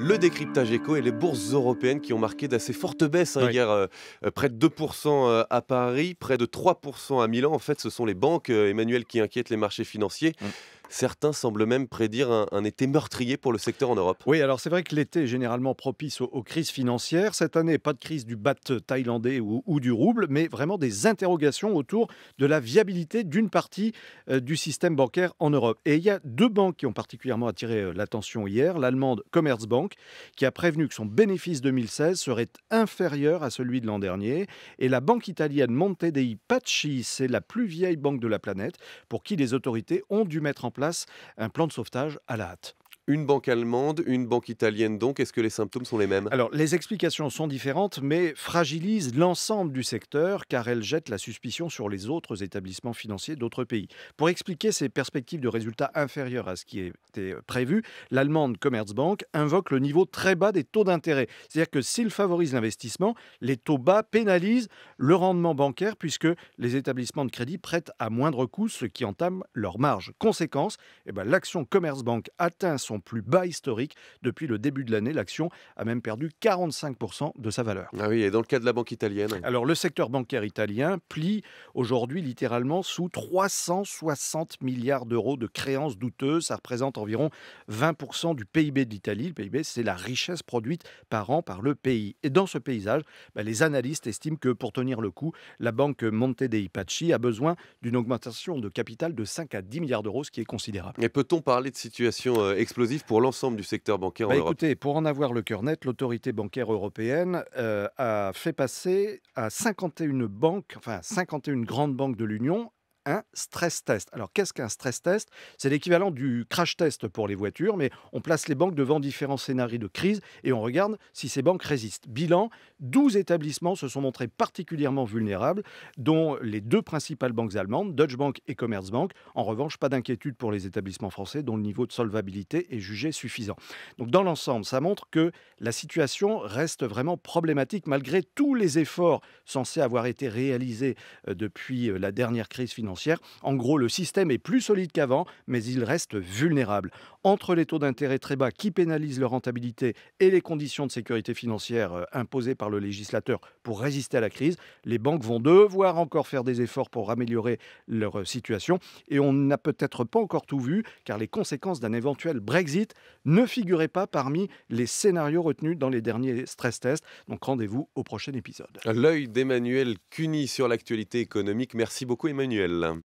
Le décryptage éco et les bourses européennes qui ont marqué d'assez fortes baisses hein, hier, euh, euh, près de 2% euh, à Paris, près de 3% à Milan. En fait, ce sont les banques, Emmanuel, qui inquiètent les marchés financiers. Mm. Certains semblent même prédire un, été meurtrier pour le secteur en Europe. Oui, alors c'est vrai que l'été est généralement propice aux, crises financières. Cette année, pas de crise du bat thaïlandais ou, du rouble, mais vraiment des interrogations autour de la viabilité d'une partie euh, du système bancaire en Europe. Et il y a deux banques qui ont particulièrement attiré euh, l'attention hier. L'allemande Commerzbank, qui a prévenu que son bénéfice 2016 serait inférieur à celui de l'an dernier. Et la banque italienne Monte dei Paci, c'est la plus vieille banque de la planète, pour qui les autorités ont dû mettre en place place un plan de sauvetage à la hâte. Une banque allemande, une banque italienne donc, est-ce que les symptômes sont les mêmes Alors les explications sont différentes mais fragilisent l'ensemble du secteur car elles jettent la suspicion sur les autres établissements financiers d'autres pays. Pour expliquer ces perspectives de résultats inférieurs à ce qui était prévu, l'allemande Commerzbank invoque le niveau très bas des taux d'intérêt. C'est-à-dire que s'il favorise l'investissement, les taux bas pénalisent le rendement bancaire puisque les établissements de crédit prêtent à moindre coût, ce qui entame leur marge. Conséquence, eh ben, l'action Commerzbank atteint son plus bas historique. Depuis le début de l'année, l'action a même perdu 45% de sa valeur. Ah oui, et dans le cas de la banque italienne Alors le secteur bancaire italien plie aujourd'hui littéralement sous 360 milliards d'euros de créances douteuses. Ça représente environ 20% du PIB de l'Italie. Le PIB, c'est la richesse produite par an par le pays. Et dans ce paysage, bah, les analystes estiment que pour tenir le coup, la banque Monte dei Paci a besoin d'une augmentation de capital de 5 à 10 milliards d'euros, ce qui est considérable. Et peut-on parler de situation euh, explosive pour l'ensemble du secteur bancaire en bah, Europe. Écoutez, pour en avoir le cœur net, l'autorité bancaire européenne euh, a fait passer à 51 banques, enfin 51 grandes banques de l'Union, un stress test. Alors qu'est-ce qu'un stress test C'est l'équivalent du crash test pour les voitures, mais on place les banques devant différents scénarios de crise et on regarde si ces banques résistent. Bilan, 12 établissements se sont montrés particulièrement vulnérables, dont les deux principales banques allemandes, Deutsche Bank et Commerzbank. En revanche, pas d'inquiétude pour les établissements français dont le niveau de solvabilité est jugé suffisant. Donc dans l'ensemble, ça montre que la situation reste vraiment problématique malgré tous les efforts censés avoir été réalisés euh, depuis euh, la dernière crise financière en gros, le système est plus solide qu'avant, mais il reste vulnérable. Entre les taux d'intérêt très bas qui pénalisent leur rentabilité et les conditions de sécurité financière euh, imposées par le législateur pour résister à la crise, les banques vont devoir encore faire des efforts pour améliorer leur euh, situation. Et on n'a peut-être pas encore tout vu, car les conséquences d'un éventuel Brexit ne figuraient pas parmi les scénarios retenus dans les derniers stress tests. Donc rendez-vous au prochain épisode. L'œil d'Emmanuel Cuny sur l'actualité économique. Merci beaucoup Emmanuel. del